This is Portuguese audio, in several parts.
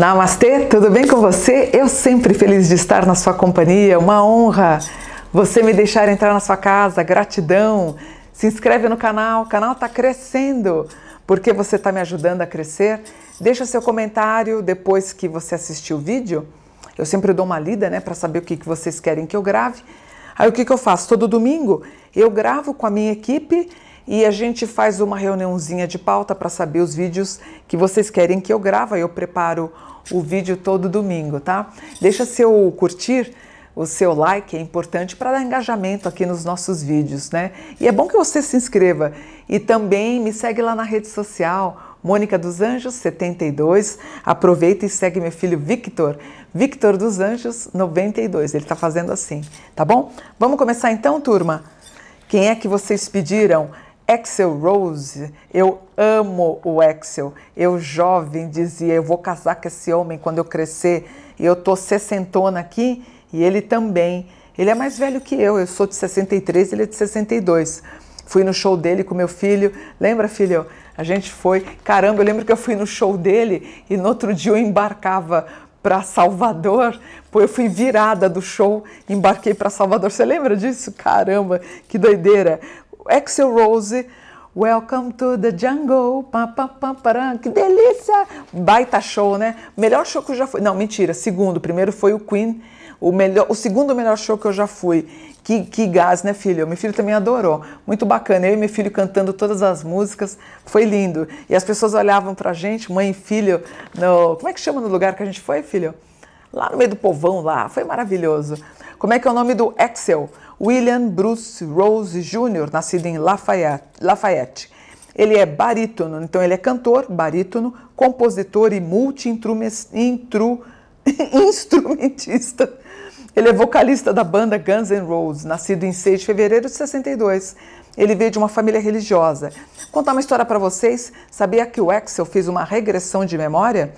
Namastê, tudo bem com você? Eu sempre feliz de estar na sua companhia, uma honra você me deixar entrar na sua casa, gratidão. Se inscreve no canal, o canal está crescendo porque você está me ajudando a crescer. Deixa seu comentário depois que você assistiu o vídeo. Eu sempre dou uma lida, né, para saber o que, que vocês querem que eu grave. Aí o que, que eu faço? Todo domingo eu gravo com a minha equipe e a gente faz uma reuniãozinha de pauta para saber os vídeos que vocês querem que eu grave. Eu preparo o vídeo todo domingo, tá? Deixa seu curtir, o seu like é importante para dar engajamento aqui nos nossos vídeos, né? E é bom que você se inscreva e também me segue lá na rede social. Mônica dos Anjos 72. Aproveita e segue meu filho Victor, Victor dos Anjos 92. Ele está fazendo assim, tá bom? Vamos começar então, turma. Quem é que vocês pediram? Axel Rose, eu amo o Axel. Eu jovem dizia, eu vou casar com esse homem quando eu crescer. E eu tô sessentona aqui e ele também. Ele é mais velho que eu, eu sou de 63, ele é de 62. Fui no show dele com meu filho. Lembra, filho? A gente foi. Caramba, eu lembro que eu fui no show dele e no outro dia eu embarcava para Salvador. Pô, eu fui virada do show, embarquei para Salvador. Você lembra disso? Caramba, que doideira! Axel Rose. Welcome to the Jungle. Pa, pa, pa, pa, Que delícia! Baita show, né? Melhor show que eu já fui. Não, mentira. Segundo. Primeiro foi o Queen. O, melhor, o segundo melhor show que eu já fui. Que, que gás, né, filho? Meu filho também adorou. Muito bacana. Eu e meu filho cantando todas as músicas. Foi lindo. E as pessoas olhavam pra gente, mãe e filho, no. Como é que chama no lugar que a gente foi, filho? lá no meio do povão lá. Foi maravilhoso. Como é que é o nome do Axel? William Bruce Rose Jr., nascido em Lafayette. Lafayette. Ele é barítono, então ele é cantor, barítono, compositor e multi-instrumentista. Ele é vocalista da banda Guns N' Roses, nascido em 6 de fevereiro de 62. Ele veio de uma família religiosa. Contar uma história para vocês. Sabia que o Axel fez uma regressão de memória?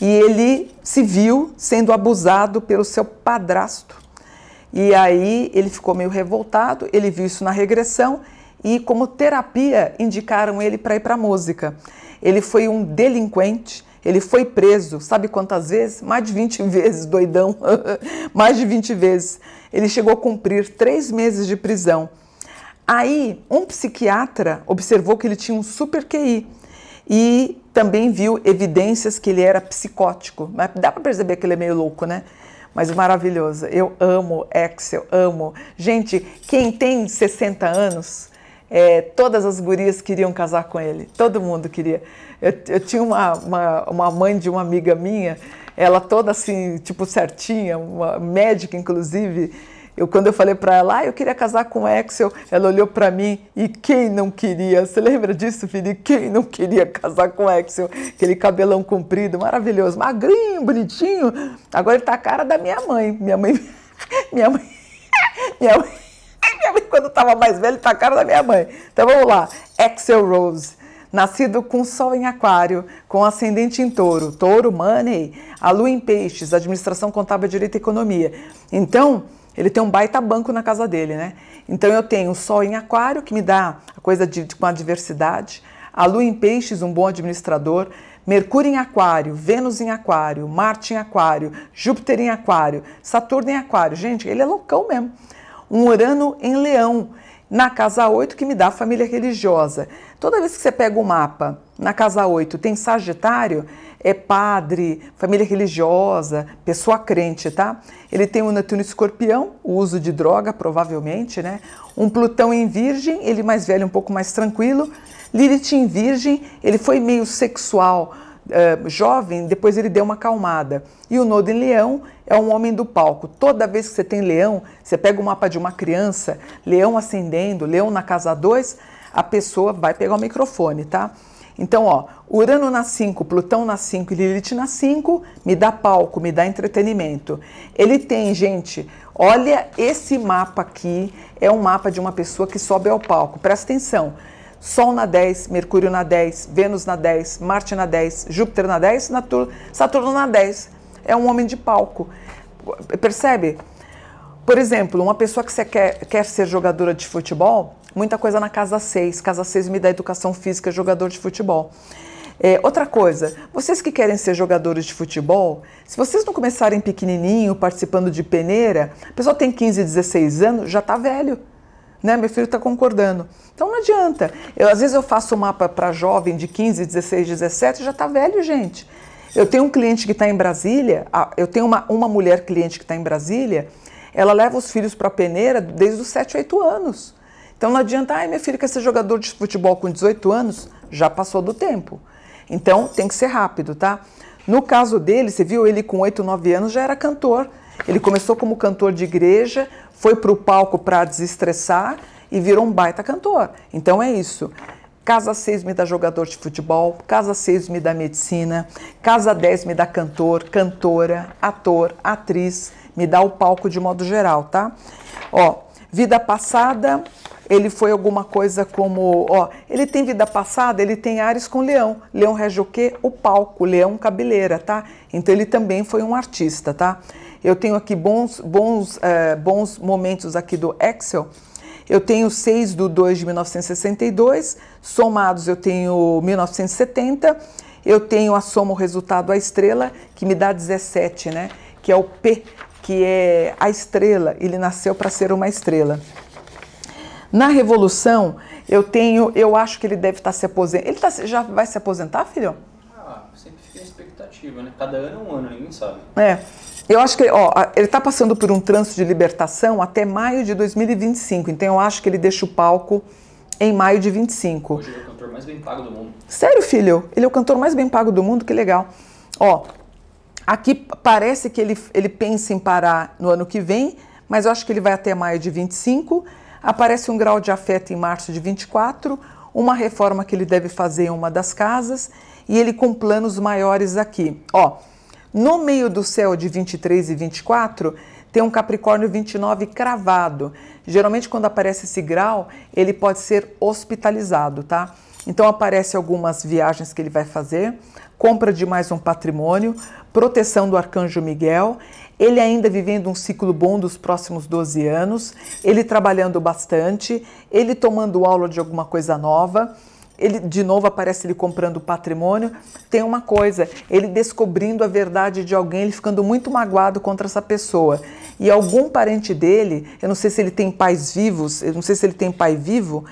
e ele se viu sendo abusado pelo seu padrasto. E aí ele ficou meio revoltado, ele viu isso na regressão e como terapia indicaram ele para ir para música. Ele foi um delinquente, ele foi preso, sabe quantas vezes? Mais de 20 vezes, doidão. Mais de 20 vezes. Ele chegou a cumprir três meses de prisão. Aí, um psiquiatra observou que ele tinha um super QI e também viu evidências que ele era psicótico. Mas dá para perceber que ele é meio louco, né? Mas maravilhoso. Eu amo Excel, amo. Gente, quem tem 60 anos, é, todas as gurias queriam casar com ele. Todo mundo queria. Eu, eu tinha uma, uma, uma mãe de uma amiga minha, ela toda assim, tipo certinha, uma médica inclusive, eu, quando eu falei para ela, ah, eu queria casar com o Axel, ela olhou para mim e quem não queria? Você lembra disso, filho? Quem não queria casar com o Axel? Aquele cabelão comprido, maravilhoso, magrinho, bonitinho. Agora ele tá a cara da minha mãe. Minha mãe. Minha mãe. Minha mãe, minha mãe quando estava mais velha, tá a cara da minha mãe. Então vamos lá. Axel Rose nascido com Sol em Aquário, com ascendente em Touro, Touro Money, a Lua em Peixes, Administração Contábil Direito e Economia. Então, ele tem um baita banco na casa dele, né? Então eu tenho o sol em aquário, que me dá a coisa de, de, com a diversidade, a lua em peixes, um bom administrador, Mercúrio em aquário, Vênus em aquário, Marte em aquário, Júpiter em aquário, Saturno em aquário. Gente, ele é loucão mesmo. Um Urano em leão, na casa 8, que me dá a família religiosa. Toda vez que você pega o mapa, na casa 8 tem Sagitário, é padre, família religiosa, pessoa crente, tá? Ele tem um Netuno escorpião, o uso de droga, provavelmente, né? Um Plutão em Virgem, ele mais velho, um pouco mais tranquilo. Lilith em Virgem, ele foi meio sexual uh, jovem, depois ele deu uma acalmada. E o Nodo em Leão é um homem do palco. Toda vez que você tem leão, você pega o mapa de uma criança, leão acendendo leão na casa 2, a pessoa vai pegar o microfone, tá? Então, ó, Urano na 5, Plutão na 5 e Lilith na 5, me dá palco, me dá entretenimento. Ele tem, gente, olha esse mapa aqui, é um mapa de uma pessoa que sobe ao palco. Presta atenção. Sol na 10, Mercúrio na 10, Vênus na 10, Marte na 10, Júpiter na 10, Saturno na 10. É um homem de palco. Percebe? Por exemplo, uma pessoa que quer, quer ser jogadora de futebol, muita coisa na casa 6. Casa 6 me dá educação física, é jogador de futebol. É, outra coisa, vocês que querem ser jogadores de futebol, se vocês não começarem pequenininho, participando de peneira, a pessoa tem 15, 16 anos, já está velho né? Meu filho está concordando. Então não adianta. Eu, às vezes eu faço um mapa para jovem de 15, 16, 17, já está velho, gente. Eu tenho um cliente que está em Brasília, eu tenho uma, uma mulher cliente que está em Brasília, ela leva os filhos para a peneira desde os 7, 8 anos. Então não adianta, ai, meu filho quer ser jogador de futebol com 18 anos, já passou do tempo. Então tem que ser rápido, tá? No caso dele, você viu ele com 8, 9 anos já era cantor, ele começou como cantor de igreja, foi para o palco para desestressar e virou um baita cantor. Então é isso. Casa 6 me dá jogador de futebol, Casa 6 me dá medicina, Casa 10 me dá cantor, cantora, ator, atriz, me dá o palco de modo geral, tá? Ó, vida passada, ele foi alguma coisa como, ó, ele tem vida passada, ele tem Ares com Leão. Leão rege o quê? O palco, Leão cabeleira, tá? Então ele também foi um artista, tá? Eu tenho aqui bons, bons, é, bons momentos aqui do Excel. Eu tenho 6 do 2 de 1962, somados eu tenho 1970, eu tenho a soma, o resultado, a estrela, que me dá 17, né? Que é o P, que é a estrela, ele nasceu para ser uma estrela. Na Revolução, eu tenho, eu acho que ele deve estar tá se aposentando. Ele tá, já vai se aposentar, filho? Ah, sempre fica a expectativa, né? Cada ano é um ano, ninguém sabe. É. Eu acho que ó, ele está passando por um trânsito de libertação até maio de 2025. Então eu acho que ele deixa o palco em maio de 25. Hoje ele é o cantor mais bem pago do mundo. Sério, filho? Ele é o cantor mais bem pago do mundo? Que legal. Ó, aqui parece que ele, ele pensa em parar no ano que vem, mas eu acho que ele vai até maio de 25. Aparece um grau de afeto em março de 24, uma reforma que ele deve fazer em uma das casas e ele com planos maiores aqui. Ó, no meio do céu de 23 e 24 tem um Capricórnio 29 cravado. Geralmente quando aparece esse grau, ele pode ser hospitalizado, tá? Então aparece algumas viagens que ele vai fazer, compra de mais um patrimônio, proteção do arcanjo Miguel, ele ainda vivendo um ciclo bom dos próximos 12 anos, ele trabalhando bastante, ele tomando aula de alguma coisa nova, ele de novo aparece ele comprando patrimônio. Tem uma coisa, ele descobrindo a verdade de alguém, ele ficando muito magoado contra essa pessoa. E algum parente dele, eu não sei se ele tem pais vivos, eu não sei se ele tem pai vivo,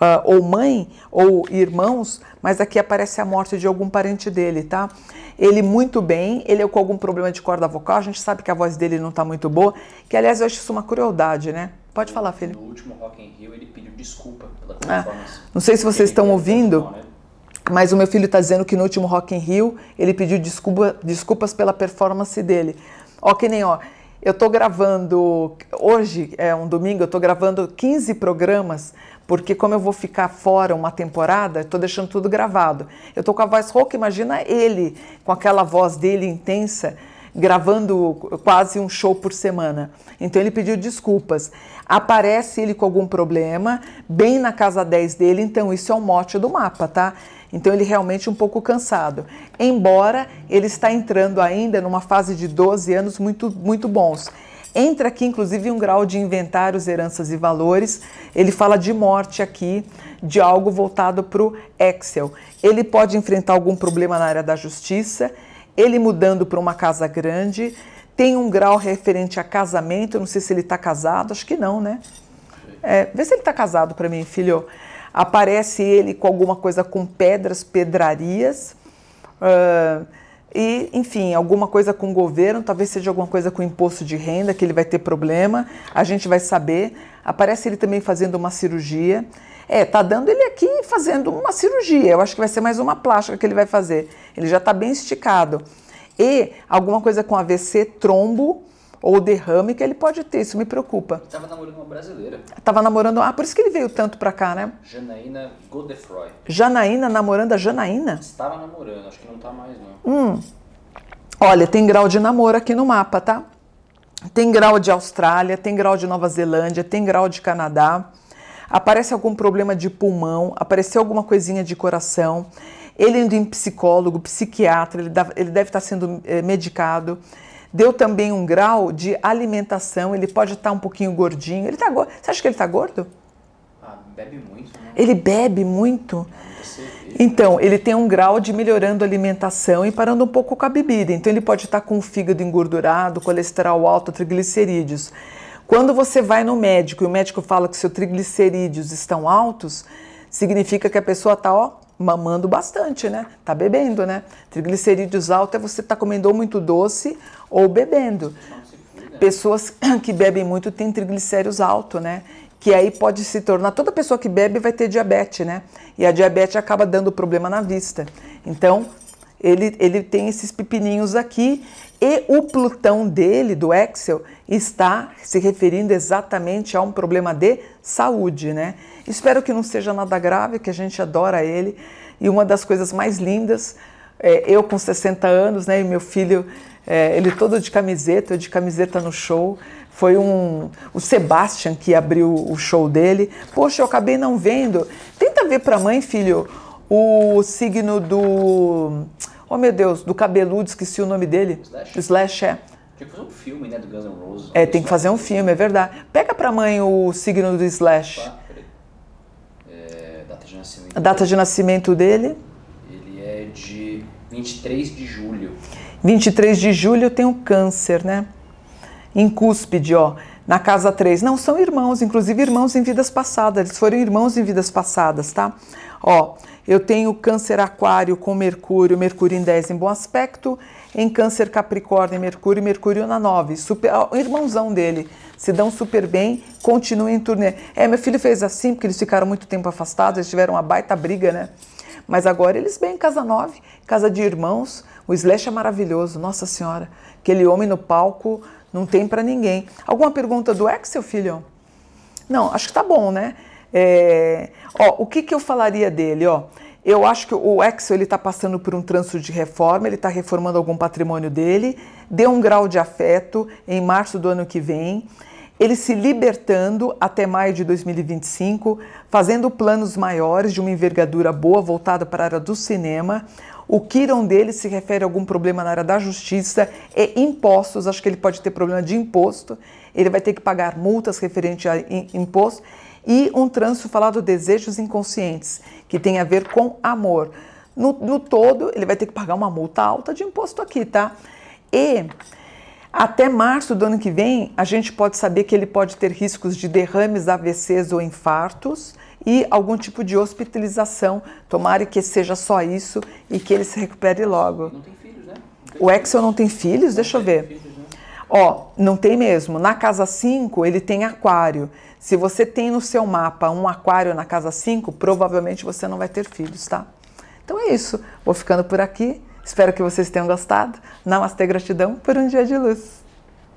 uh, ou mãe, ou irmãos, mas aqui aparece a morte de algum parente dele, tá? Ele muito bem, ele é com algum problema de corda vocal, a gente sabe que a voz dele não tá muito boa, que aliás eu acho isso uma crueldade, né? Pode falar, filho. No último Rock in Rio ele pediu desculpa pela ah, performance. Ah, não sei se vocês estão ouvindo, né? mas o meu filho está dizendo que no último Rock in Rio ele pediu desculpa, desculpas pela performance dele. Ó que nem, ó, eu estou gravando, hoje é um domingo, eu estou gravando 15 programas porque como eu vou ficar fora uma temporada, estou deixando tudo gravado. Eu estou com a voz rouca, imagina ele, com aquela voz dele intensa, gravando quase um show por semana. Então ele pediu desculpas. Aparece ele com algum problema, bem na casa 10 dele, então isso é o mote do mapa, tá? Então ele realmente um pouco cansado. Embora ele está entrando ainda numa fase de 12 anos muito muito bons entra aqui, inclusive, um grau de inventários, heranças e valores. Ele fala de morte aqui, de algo voltado para o Excel. Ele pode enfrentar algum problema na área da justiça, ele mudando para uma casa grande, tem um grau referente a casamento, não sei se ele está casado, acho que não, né? É, vê se ele está casado para mim, filho. Aparece ele com alguma coisa com pedras, pedrarias. Uh, e, enfim, alguma coisa com o governo, talvez seja alguma coisa com o imposto de renda, que ele vai ter problema, a gente vai saber. Aparece ele também fazendo uma cirurgia. É, tá dando ele aqui fazendo uma cirurgia. Eu acho que vai ser mais uma plástica que ele vai fazer. Ele já tá bem esticado. E alguma coisa com AVC, trombo, ou o derrame que ele pode ter, isso me preocupa. Estava namorando uma brasileira. Tava namorando, ah, por isso que ele veio tanto para cá, né? Janaína Godefroy. Janaína namorando a Janaína? Estava namorando, acho que não está mais, não. Hum. Olha, tem grau de namoro aqui no mapa, tá? Tem grau de Austrália, tem grau de Nova Zelândia, tem grau de Canadá. Aparece algum problema de pulmão, apareceu alguma coisinha de coração. Ele indo em psicólogo, psiquiatra, ele, deve estar sendo eh, medicado deu também um grau de alimentação. Ele pode estar tá um pouquinho gordinho. Ele tá gordo. Você acha que ele está gordo? Ah, bebe muito. Né? Ele bebe muito. Então, ele tem um grau de melhorando a alimentação e parando um pouco com a bebida. Então, ele pode estar com o fígado engordurado, colesterol alto, triglicerídeos. Quando você vai no médico e o médico fala que seus triglicerídeos estão altos, significa que a pessoa está, ó, mamando bastante, né? Tá bebendo, né? Triglicerídeos alto é você tá comendo ou muito doce ou bebendo. Pessoas que bebem muito têm triglicéridos alto, né? Que aí pode se tornar toda pessoa que bebe vai ter diabetes, né? E a diabetes acaba dando problema na vista. Então, ele, ele tem esses pepininhos aqui e o Plutão dele, do Excel, está se referindo exatamente a um problema de saúde, né? Espero que não seja nada grave, que a gente adora ele. E uma das coisas mais lindas, é, eu com 60 anos, né, e meu filho, é, ele todo de camiseta, eu de camiseta no show. Foi um, o Sebastian que abriu o show dele. Poxa, eu acabei não vendo. Tenta ver para mãe, filho, o signo do oh meu Deus, do cabeludo, esqueci o nome dele. Slash. Slash é. Tem que fazer um filme, né, do Guns N' Roses. É, tem que fazer um filme, é verdade. Pega pra mãe o signo do Slash. Opa, é, data de nascimento. A data de nascimento dele? Ele é de 23 de julho. 23 de julho tem um câncer, né? Em cúspide, ó. Na casa 3. Não, são irmãos, inclusive irmãos em vidas passadas. Eles foram irmãos em vidas passadas, tá? Ó, eu tenho câncer aquário com mercúrio, mercúrio em 10 em bom aspecto, em câncer capricórnio, mercúrio, mercúrio na 9. Super, ó, irmãozão dele, se dão super bem, continuam em turnê. É, meu filho fez assim porque eles ficaram muito tempo afastados, eles tiveram uma baita briga, né? Mas agora eles bem em casa 9, casa de irmãos, o Slash é maravilhoso, nossa senhora. Aquele homem no palco não tem para ninguém. Alguma pergunta do ex, seu filho? Não, acho que tá bom, né? É, ó, o que, que eu falaria dele? Ó, eu acho que o Axel ele está passando por um trânsito de reforma, ele está reformando algum patrimônio dele, deu um grau de afeto em março do ano que vem, ele se libertando até maio de 2025, fazendo planos maiores de uma envergadura boa voltada para a área do cinema. O Kiron dele se refere a algum problema na área da justiça e impostos, acho que ele pode ter problema de imposto, ele vai ter que pagar multas referente a imposto e um trânsito falado desejos inconscientes, que tem a ver com amor. No, no todo, ele vai ter que pagar uma multa alta de imposto aqui, tá? E até março do ano que vem, a gente pode saber que ele pode ter riscos de derrames, AVCs ou infartos e algum tipo de hospitalização. Tomara que seja só isso e que ele se recupere logo. Não tem filhos, né? Tem o Axel não tem filhos? Não Deixa eu ver. Filhos. Ó, não tem mesmo. Na casa 5, ele tem aquário. Se você tem no seu mapa um aquário na casa 5, provavelmente você não vai ter filhos, tá? Então é isso. Vou ficando por aqui. Espero que vocês tenham gostado. Namastê, gratidão por um dia de luz.